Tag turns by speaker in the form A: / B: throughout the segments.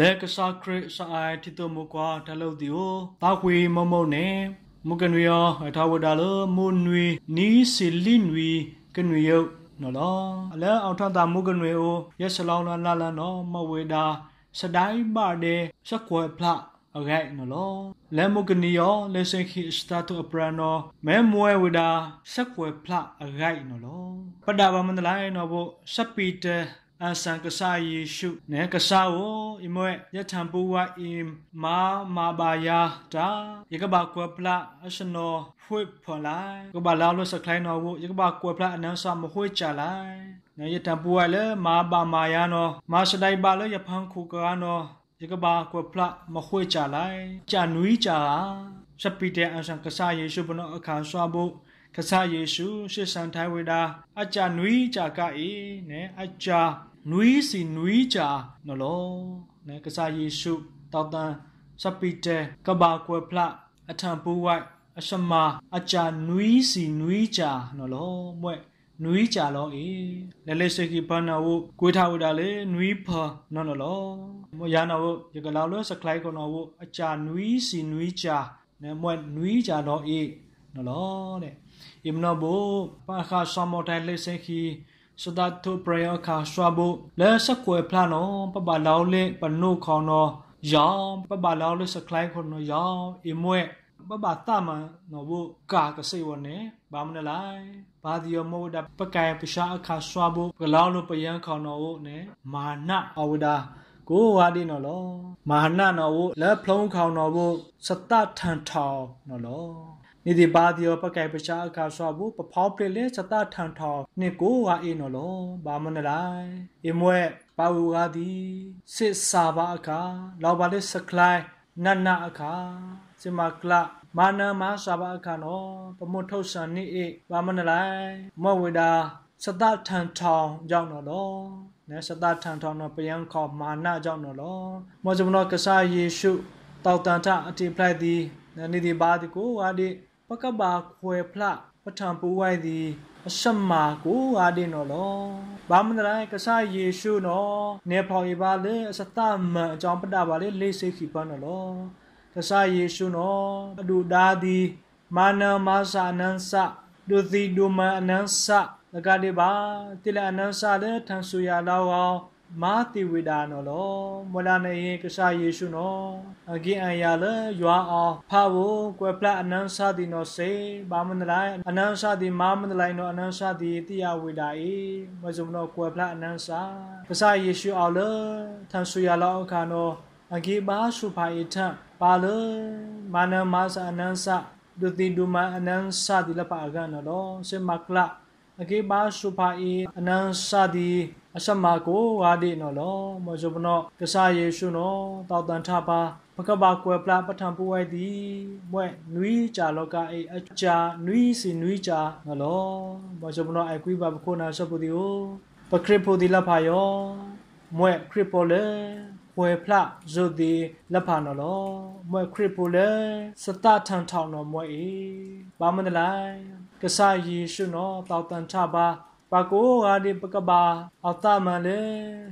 A: လဲကစားခရစ်ဆိုင်တီတမကွာတလုံးတီကိုတာခွေမမုံနဲ့မုကနွေယောထဝဒါလမွန်နွေနီးစီလီနွေကနွေယောနော်လောအလဲအောင်ထတာမုကနွေအိုရက်စလောင်းလာလာနော်မဝေတာစတိုင်းပါတဲ့စကွယ်ဖလားအဂိုင်နော်လောလဲမုကနီယောလဲစခိစတာတူအပရနောမဲမွဲဝဒါစကွယ်ဖလားအဂိုင်နော်လောပဒါဘမန္တလိုင်းနော်ဘစပီတအဆန်ကဆာယေရှုနဲကဆာဝအိမွဲယထံပူဝအိမာမာဘာယာတာယေကဘာကွယ်ဖလာအရှနောဖွေဖလိုက်ကဘာလာလို့စခိုင်းတော်ဝယေကဘာကွယ်ဖလာအနန်းဆာမဟွေချလိုက်နဲယထံပူဝလေမာဘာမာယာနောမာစဒိုင်ဘာလေယဖန်ခုကာနောယေကဘာကွယ်ဖလာမဟွေချလိုက်ဂျာနွီချာစပီတဲ့အဆန်ကဆာယေရှုဘနောအခါဆွာဖို့ကဆာယေရှုရှေဆန်ထိုင်ဝေတာအချာနွီးချာကအေနဲအချာနွီးစီနွီးချာနော်လောနဲကဆာယေရှုတောက်တန်စပီတဲကဘာကွယ်ဖလအထံပူဝိုက်အရှမာအချာနွီးစီနွီးချာနော်လောမွဲ့နွီးကြလောအေလဲလဲစကိပနာဝကိုထားဝတာလေနွီးဖာနော်နော်လောမရနာဝရကလာလောစကလိုက်ကောနော်ဝအချာနွီးစီနွီးချာနဲမွဲ့နွီးကြလောအေနော်လောတဲ့อิมนอโบปาคาซอมอไทเลเซคีสดัตทุปรยคาสวาโบและสกวยพลานอปบาลาวเลปนูคอนอยอมปบาลาวเลสคลายคนอยอมอิมเวปบาตามาနော်ဘကကစေဝနေဘာမနလိုက်ဘာဒီယမောဒပကယပရှာအခါဆွာဘကလောင်းလို့ပယံခေါနော်ဟုတ်နေမာနအဝဒကိုဝါဒီနော်လောမာနနော်ဟုတ်လက်ဖလုံးခေါနော်ဘစတထန်ထောင်နော်လောနေဒီဘာဒီယောပကဲပချာခါဆွာဘူးပဖောက်ပလေစတာထန်ထောင်နေကိုဝါအေနော်လောဘာမနလိုက်အမွဲပါဝူကားဒီစစ်စာပါအခါလောက်ပါလေစကလိုက်နနအခါစမကလမာနမစာပါအခါနော်ပမထုတ်ဆန်နေအေဘာမနလိုက်မဝေတာစတာထန်ထောင်ရောက်နော်လောနဲ့စတာထန်ထောင်တော့ပယံခေါ်မာနကြောင့်တော့လောမောဇမနောကဆာယေရှုတောက်တန်ထအတိဖလိုက်သည်နိဒီဘာဒီကိုဟာဒီပကဘာခွဲဖလပထံပူဝိုင်သည်အရှမကိုအားဒင်းတော်လောဘာမန္တရိုင်းကဆာယေရှုနော်နေဖောင်ရပါလေအစတမန်အကြောင်းပတပါလေလေးစိတ်ခိပန်းတော်လောကဆာယေရှုနော်အဒူဒါဒီမာနမသနန်စဒုသီဒုမန်အနန်စလကတိပါတိလအနန်စလေထန်ဆူရလောအောင်မာတိဝိဒါနော်လောမလာနေရင်ကစားယေရှုနော်အကင်းအရာလေရွာအောင်ဖာဝကွယ်ပလအနန်းစာဒီနော်စေဘာမန္တလိုက်အနန်းစာဒီမာမန္တလိုက်နော်အနန်းစာဒီတိယဝိဒါဤမစုံနော်ကွယ်ပလအနန်းစာကစားယေရှုအောင်လေသံဆူရလောက်အခါနော်အကေဘာစုဖာဤထပါလေမနမစအနန်းစာဒုတိဒုမအနန်းစာဒီလပါကနော်လောစေမကလအကေဘာစုဖာဤအနန်းစာဒီအစမကိုဝါဒီနော်လောမောဇဘနောကဆာယေရှုနော်တောက်တန်ထပါပကပါကွယ်ပလပထံပူဝိုက်သည်မွဲ့နွီးကြလောကအေအချာနွီးစီနွီးကြငလောမောဇဘနောအကွိပါပခုနာဆပူဒီယိုပခရစ်ဖိုဒီလဖာယောမွဲ့ခရစ်ပိုလေဝေဖလာဇိုဒီလဖာနော်လောမွဲ့ခရစ်ပိုလေစတထန်ထောင်းနော်မွဲ့အေဘာမနလိုက်ကဆာယေရှုနော်တောက်တန်ထပါပါကိုရာဒီပကဘာအတာမလေ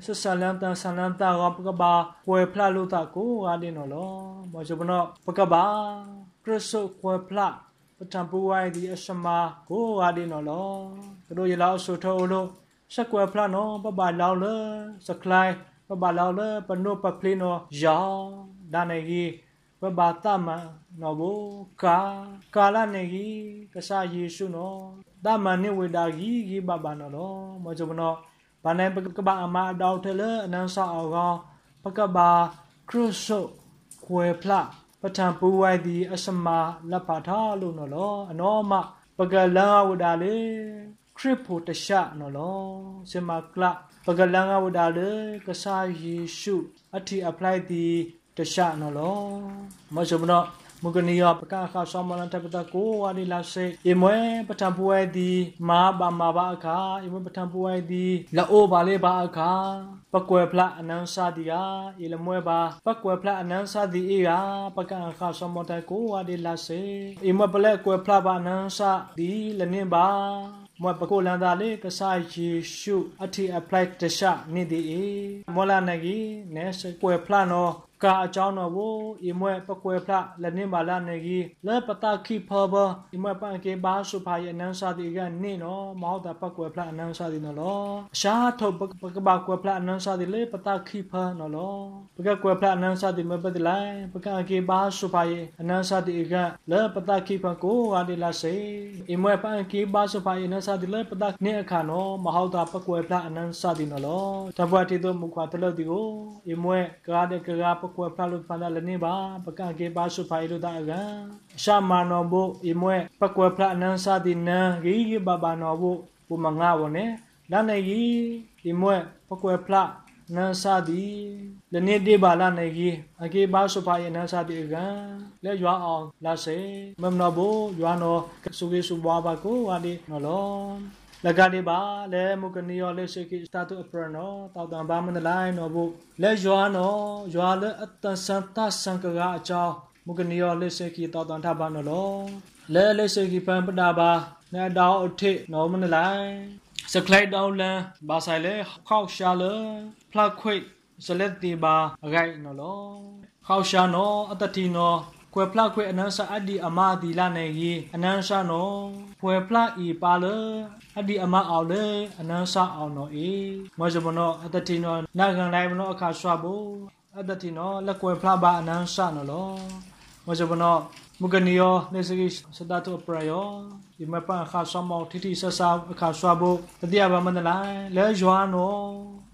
A: ဆဆလမ်တန်ဆလမ်တာရပကဘာကွယ်ဖလာလို့တာကိုရာဒီနော်လောမောချဘနော ပကဘာခရစ်ဆုကွယ်ဖလာပထမပူဝိုင်းဒီအစမာကိုရာဒီနော်လောတို့ရလောက်ဆူထောလို့ဆက်ကွယ်ဖလာနော်ပပလောင်လေစကလိုက်ပပလောင်လေပနုပပလီနော်ယာဒါနေကြီးပပတာမနော်ဘောကာကာလာနေကြီးကစားယေရှုနော်တာမနိဝေဒာဂီဂီဘဘာနော်တော့မချုံမနော်ဘာနေပကဘာအမအတော်ထဲလအနန်ဆောက်အောင်ကောပကဘာခရုဆုခွေဖလာပထံပူဝိုက်ဒီအစမလက်ပါထားလို့နော်လောအနောမပကလန်ဝဒါလေခရစ်ဖို့တရှနော်လောစမကလပကလန်ဝဒါလေကစားယေရှုအထီ apply ဒီတရှနော်လောမဆိုမနော်မုကနီယပကခါဆောမလန်တပတကိုဝါဒီလာစေအမွဲပထပွဲဒီမာဘာမာဘာအခါအမွဲပထပွဲဒီလအိုဘာလေးဘာအခါပကွယ်ဖလာအနန်စာဒီယာအီလမွဲဘာပကွယ်ဖလာအနန်စာဒီအေယာပကခါဆောမတကိုဝါဒီလာစေအမွဲပလက်ကွယ်ဖလာဘာနန်စာဒီလနင်းဘာမွပကိုလန်သာလေကဆာယေရှုအထီအပလိုက်တရှနိဒီမောလာနဂီနဲစကွယ်ဖလာနောကာအကြောင်းတော်ကိုအမွဲပကွယ်ဖလလနေမာလာနေကြီးလဲပတာခိဖဘအမွဲပန်ကေဘာစုဖာယနန်စာဒီကနေနော်မဟုတ်တာပကွယ်ဖလအနန်စာဒီနော်လောအရှာထုတ်ပကဘာကွယ်ဖလအနန်စာဒီလဲပတာခိဖနော်လောပကကွယ်ဖလအနန်စာဒီမပဒလိုက်ပကကေဘာစုဖာယအနန်စာဒီကလဲပတာခိဖကိုဝါဒီလာစေအမွဲပန်ကေဘာစုဖာယနန်စာဒီလဲပတာနေအခါနော်မဟုတ်တာပကွယ်ဖလအနန်စာဒီနော်လောတဘဝတီတို့မူခွာတလို့ဒီကိုအမွဲကားတဲ့ကားပကွယ်ဖလုပန္ဒလနေပါပကကေပါစုဖိုင်လိုတာကံရှာမနောဘိုအိမွဲပကွယ်ဖလနန်စာတိနံရီဘဘာနောဘိုပုမငါဝနေလနေကြီးအိမွဲပကွယ်ဖလနန်စာတိလနေတေပါလနေကြီးအကေပါစုဖိုင်နန်စာတိကံလဲရွာအောင်လာစေမမနောဘိုရွာနောကဆုဝေစုဘွားပါကိုဝါဒီနော်လုံးလကနေပါလဲမုကနီယောလဲရှိခိစတာတုအပရနောတောက်တံဘာမန္တလိုင်းနော်ဘုလဲရွာနော်ရွာလဲအတန်စံတဆံကကအကြောင်းမုကနီယောလဲရှိခိတောက်တံထဘာနော်လောလဲလဲရှိခိပန်ပတာပါနာတောင်းအထိနော်မန္တလိုင်းစကလိုက်တောင်းလန်ဘာဆိုင်လဲခောက်ရှာလဲဖလခွိဇလက်တီပါအခိုက်နော်လောခောက်ရှာနော်အတတိနော်ကွယ်ဖလာကွယ်အနန်ဆာအဒီအမာဒီလာနေကြီးအနန်ဆာနော်ကွယ်ဖလာဤပါလေအဒီအမာအောင်လေအနန်ဆာအောင်နော်ဤမဇမနောအတတိနောနာဂန်လိုက်မနောအခါဆွာဘူးအတတိနောလက်ကွယ်ဖလာပါအနန်ဆာနော်လောမဇမနောမုကနီယောနေစကိစဒတ်ပရယောဒီမပန်ခါဆမောတိတိဆဆာအခါဆွာဘူးတတိယဘာမန္တလိုင်လဲယွာနော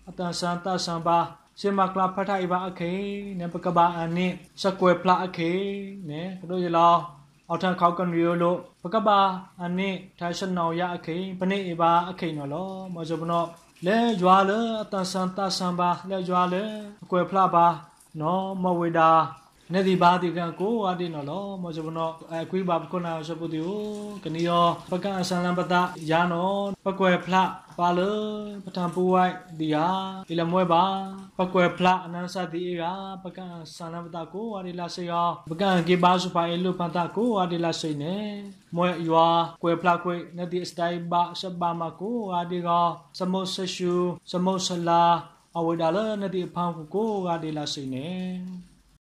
A: အတန်ဆန်တဆန်ပါရှမကလာဖတ်အိဘာအခေနေပကဘာအနိစကွယ်ဖလာအခေနေတို့ရလောအောက်ထန်ခေါကန်ရီယိုလိုပကဘာအနိထာရှနောယအခေပနိအိဘာအခေနော်လောမဇဘနောလဲကြွာလအတန်ဆန်တဆန်ပါလဲကြွာလအကွယ်ဖလာပါနော်မဝေတာနေဒီဘာဒီကကိုဝါဒီနော်လောမောချဘနောအကွေးဘာခုနာရှပုတီယိုကနီယော ပကအဆန်လန်ပတာယာနောပကွယ်ဖလပါလပထံပူဝိုက်ဒီဟာဒီလမွဲပါပကွယ်ဖလအနန်းစတီအေကပကဆန်လန်ပတာကိုဝါဒီလာစေယောပကကေဘာစုဖိုင်လူပန်တာကိုဝါဒီလာစေနေမွဲယွာကွယ်ဖလကွယ်နေဒီစတိုင်ဘာရှဘာမကိုဝါဒီကစမုဆရှူစမုဆလာအဝိဒါလနေဒီဖန်ကိုဝါဒီလာစေနေ